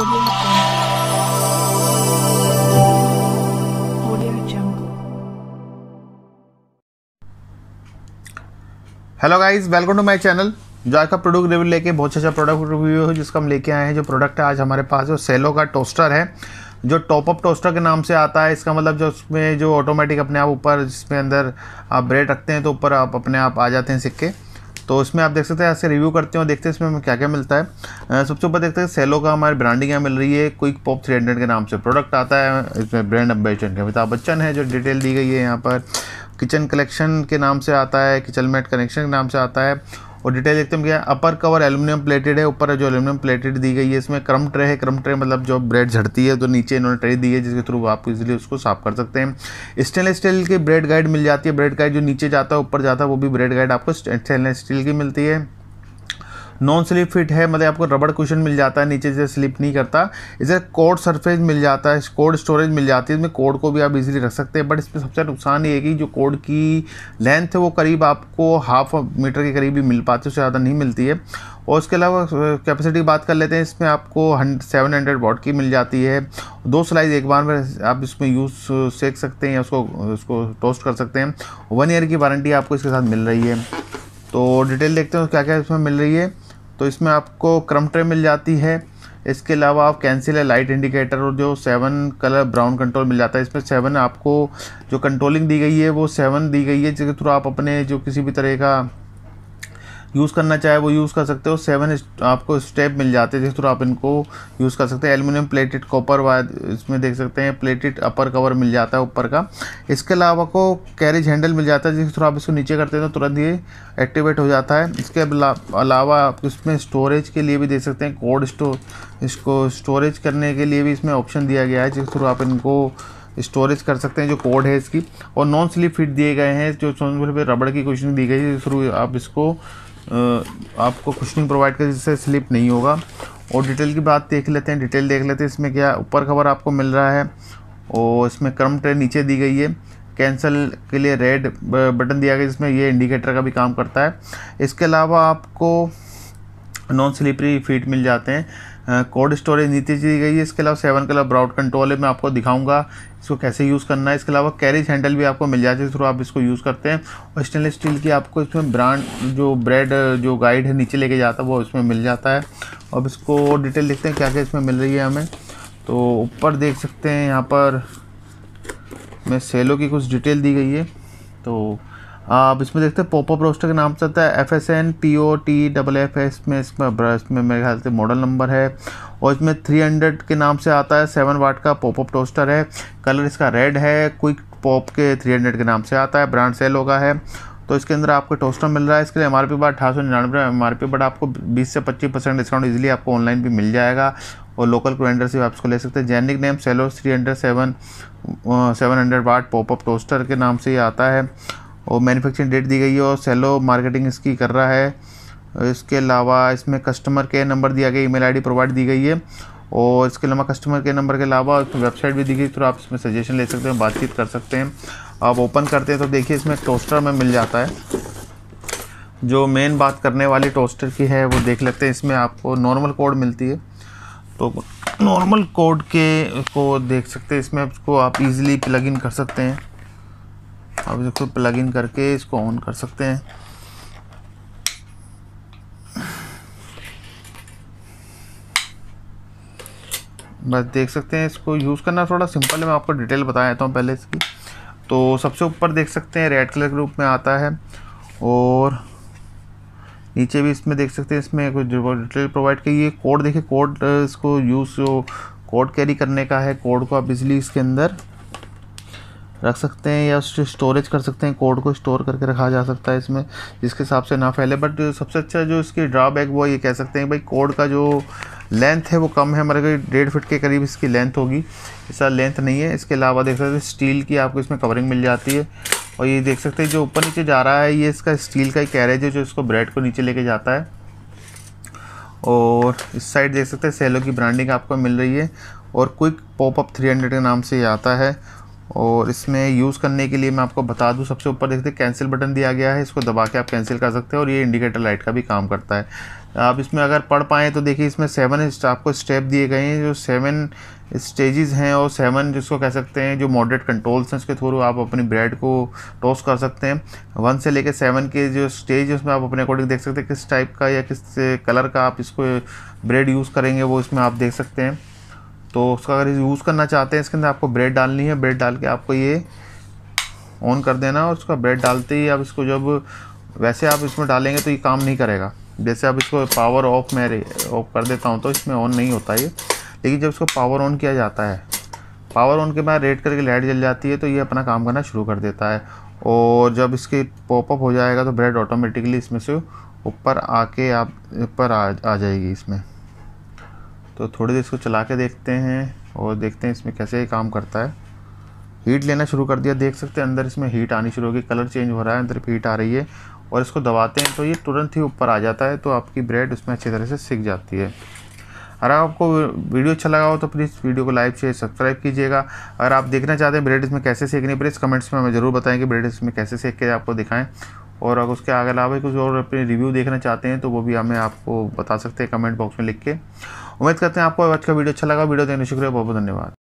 hello guys welcome to my channel जो आज का प्रोडक्ट रिव्यू लेके बहुत अच्छा प्रोडक्ट रिव्यू है जिसका हम लेके आए हैं जो प्रोडक्ट है आज हमारे पास जो सेलो का टोस्टर है जो टॉप अप टोस्टर के नाम से आता है इसका मतलब जो उसमें जो ऑटोमेटिक अपने आप ऊपर जिसमें अंदर आप ब्रेड रखते हैं तो ऊपर आप अपने आप आ जाते हैं सिक्के तो इसमें आप देख सकते हैं ऐसे रिव्यू करते हैं और देखते हैं इसमें हमें क्या क्या मिलता है सबसे ऊपर देखते हैं सेलो का हमारे ब्रांडिंग यहाँ मिल रही है क्विक पॉप थ्री हंड्रेड के नाम से प्रोडक्ट आता है इसमें ब्रांड अम्बेचन के अमिताभ बच्चन है जो डिटेल दी गई है यहाँ पर किचन कलेक्शन के नाम से आता है किचन मेट कनेक्शन के नाम से आता है और डिटेल देखते हैं क्या अपर कवर एल्युमिनियम प्लेटेड है ऊपर जो एल्युमिनियम प्लेटेड दी गई है इसमें क्रम ट्रे है क्रम ट्रे मतलब जो ब्रेड झड़ती है तो नीचे इन्होंने ट्रे दी है जिसके थ्रू आप इजिली उसको साफ कर सकते हैं स्टेनलेस स्टील की ब्रेड गाइड मिल जाती है ब्रेड गाइड जो नीचे जाता है ऊपर जाता है वो भी ब्रेड गाइड आपको स्टेनलेस स्टील की मिलती है नॉन स्लिप फिट है मतलब आपको रबड़ कुशन मिल जाता है नीचे से स्लिप नहीं करता इसे कोड सरफेस मिल जाता है कोड स्टोरेज मिल जाती है इसमें कोड को भी आप इजीली रख सकते हैं बट इसमें सबसे नुकसान ये है कि जो कोड की लेंथ है वो करीब आपको हाफ मीटर के करीब ही मिल पाती है उससे ज़्यादा नहीं मिलती है और उसके अलावा कैपेसिटी की बात कर लेते हैं इसमें आपको सेवन हंड्रेड वॉट की मिल जाती है दो स्लाइस एक बार में आप इसमें यूज़ सेक सकते हैं या उसको उसको टोस्ट कर सकते हैं वन ईयर की वारंटी आपको इसके साथ मिल रही है तो डिटेल देखते हैं क्या क्या इसमें मिल रही है तो इसमें आपको क्रम ट्रे मिल जाती है इसके अलावा आप कैंसिल है लाइट इंडिकेटर और जो सेवन कलर ब्राउन कंट्रोल मिल जाता है इसमें सेवन आपको जो कंट्रोलिंग दी गई है वो सेवन दी गई है जिसके थ्रू आप अपने जो किसी भी तरह का यूज़ करना चाहे वो यूज़ कर सकते हो सेवन आपको स्टेप मिल जाते जिस थ्रू आप इनको यूज़ कर सकते हैं एलमिनियम प्लेटेड कॉपर वायर इसमें देख सकते हैं प्लेटेड अपर कवर मिल जाता है ऊपर का इसके अलावा को कैरेज हैंडल मिल जाता है जिस थ्रू आप इसको नीचे करते हैं तो तुरंत ये एक्टिवेट हो जाता है इसके अलावा आप इसमें स्टोरेज के लिए भी देख सकते हैं कोड स्टोर इसको स्टोरेज करने के लिए भी इसमें ऑप्शन दिया गया है जिस थ्रू आप इनको स्टोरेज कर सकते हैं जो कोड है इसकी और नॉन स्लिप फिट दिए गए हैं जो सोन रबड़ की क्वेश्चन दी गई है थ्रू आप इसको आपको कुशनिंग प्रोवाइड कर जिससे स्लिप नहीं होगा और डिटेल की बात देख लेते हैं डिटेल देख लेते हैं इसमें क्या ऊपर खबर आपको मिल रहा है और इसमें क्रम ट्रेन नीचे दी गई है कैंसिल के लिए रेड बटन दिया गया जिसमें ये इंडिकेटर का भी काम करता है इसके अलावा आपको नॉन स्लिपरी फीट मिल जाते हैं कोड स्टोरेज नीचे दी गई है इसके अलावा सेवन कलर ब्राउड कंट्रोल है मैं आपको दिखाऊंगा इसको कैसे यूज़ करना है इसके अलावा कैरेज हैंडल भी आपको मिल जाती है थ्रू आप इसको यूज़ करते हैं और स्टेनलेस स्टील की आपको इसमें ब्रांड जो ब्रेड जो गाइड है नीचे लेके जाता है वो इसमें मिल जाता है अब इसको डिटेल देखते हैं क्या क्या इसमें मिल रही है हमें तो ऊपर देख सकते हैं यहाँ पर मैं सेलो की कुछ डिटेल दी गई है तो अब इसमें देखते हैं पॉपअप रोस्टर के नाम से आता है F S N P O T double F S में इसमें इसमें मेरे ख्याल से मॉडल नंबर है और इसमें 300 के नाम से आता है सेवन वाट का पॉपअप टोस्टर है कलर इसका रेड है क्विक पॉप के 300 के नाम से आता है ब्रांड सेल होगा है तो इसके अंदर आपको टोस्टर मिल रहा है इसके लिए एम आर पी बार अठारह सौ निन्यानवे एम आर पी बट आपको 20 से 25 परसेंट डिस्काउंट ईजिली आपको ऑनलाइन भी मिल जाएगा और लोकल क्रेंडर से आप इसको ले सकते हैं जैनिक नेम सेलोस three hundred seven seven hundred watt popup toaster के नाम से ही आता है और मैन्युफैक्चरिंग डेट दी गई है और सेलो मार्केटिंग इसकी कर रहा है इसके अलावा इसमें कस्टमर केयर नंबर दिया गया ईमेल आईडी प्रोवाइड दी गई है और इसके अलावा कस्टमर केयर नंबर के अलावा उसमें वेबसाइट तो भी दी गई तो आप इसमें सजेशन ले सकते हैं बातचीत कर सकते हैं आप ओपन करते हैं तो देखिए इसमें टोस्टर में मिल जाता है जो मेन बात करने वाली टोस्टर की है वो देख लेते हैं इसमें आपको नॉर्मल कोड मिलती है तो नॉर्मल कोड के को देख सकते हैं इसमें आपको आप इजीली प्लग इन कर सकते हैं आप इसको प्लग इन करके इसको ऑन कर सकते हैं बस देख सकते हैं इसको यूज़ करना थोड़ा सिंपल है मैं आपको डिटेल बता देता हूँ पहले इसकी तो सबसे ऊपर देख सकते हैं रेड कलर के रूप में आता है और नीचे भी इसमें देख सकते हैं इसमें कुछ डिटेल प्रोवाइड की ये कोड देखिए कोड इसको यूज़ कोड कैरी करने का है कोड को आप बिजली इसके अंदर रख सकते हैं या उसको स्टोरेज कर सकते हैं कोड को स्टोर करके रखा जा सकता है इसमें जिसके हिसाब से ना फैले बट सबसे अच्छा जो इसकी ड्रॉबैक वो ये कह सकते हैं भाई कोड का जो लेंथ है वो कम है हमारे कोई डेढ़ फिट के करीब इसकी लेंथ होगी इसका लेंथ नहीं है इसके अलावा देख सकते हैं स्टील की आपको इसमें कवरिंग मिल जाती है और ये देख सकते हैं जो ऊपर नीचे जा रहा है ये इसका स्टील का ही कैरेज है जो इसको ब्रेड को नीचे लेके जाता है और इस साइड देख सकते हैं सेलो की ब्रांडिंग आपको मिल रही है और क्विक पॉपअप 300 के नाम से ये आता है और इसमें यूज़ करने के लिए मैं आपको बता दूं सबसे ऊपर देखते कैंसिल बटन दिया गया है इसको दबा के आप कैंसिल कर सकते हैं और ये इंडिकेटर लाइट का भी काम करता है आप इसमें अगर पढ़ पाएँ तो देखिए इसमें सेवन आपको स्टेप दिए गए हैं जो सेवन स्टेजेस हैं और सेवन जिसको कह सकते हैं जो मॉडरेट कंट्रोल्स हैं उसके थ्रू आप अपनी ब्रेड को टोस्ट कर सकते हैं वन से लेकर सेवन के जो स्टेज है उसमें आप अपने अकॉर्डिंग देख सकते हैं किस टाइप का या किस कलर का आप इसको ब्रेड यूज़ करेंगे वो इसमें आप देख सकते हैं तो उसका अगर यूज़ करना चाहते हैं इसके अंदर आपको ब्रेड डालनी है ब्रेड डाल के आपको ये ऑन कर देना और उसका ब्रेड डालते ही आप इसको जब वैसे आप इसमें डालेंगे तो ये काम नहीं करेगा जैसे आप इसको पावर ऑफ में ऑफ कर देता हूँ तो इसमें ऑन नहीं होता ये लेकिन जब इसको पावर ऑन किया जाता है पावर ऑन के बाद रेड करके लाइट जल जाती है तो ये अपना काम करना शुरू कर देता है और जब इसके पॉपअप हो जाएगा तो ब्रेड ऑटोमेटिकली इसमें से ऊपर आके आप ऊपर आ, आ जाएगी इसमें तो थोड़ी देर इसको चला के देखते हैं और देखते हैं इसमें कैसे काम करता है हीट लेना शुरू कर दिया देख सकते हैं अंदर इसमें हीट आनी शुरू हो गई कलर चेंज हो रहा है अंदर हीट आ रही है और इसको दबाते हैं तो ये तुरंत ही ऊपर आ जाता है तो आपकी ब्रेड उसमें अच्छी तरह से सीख जाती है अगर आपको वीडियो अच्छा लगा हो तो प्लीज़ वीडियो को लाइक शेयर सब्सक्राइब कीजिएगा अगर आप देखना चाहते हैं ब्रेड इसमें कैसे सेकनी प्लीज़ कमेंट्स में हमें ज़रूर बताएं कि ब्रेड इसमें कैसे सेक के आपको दिखाएं और अगर उसके अलावा कुछ और अपने रिव्यू देखना चाहते हैं तो वो भी हमें आपको बता सकते हैं कमेंट बॉक्स में लिख के उम्मीद करते हैं आपको आज का वीडियो अच्छा लगा वीडियो देखने शुक्रिया बहुत बहुत धन्यवाद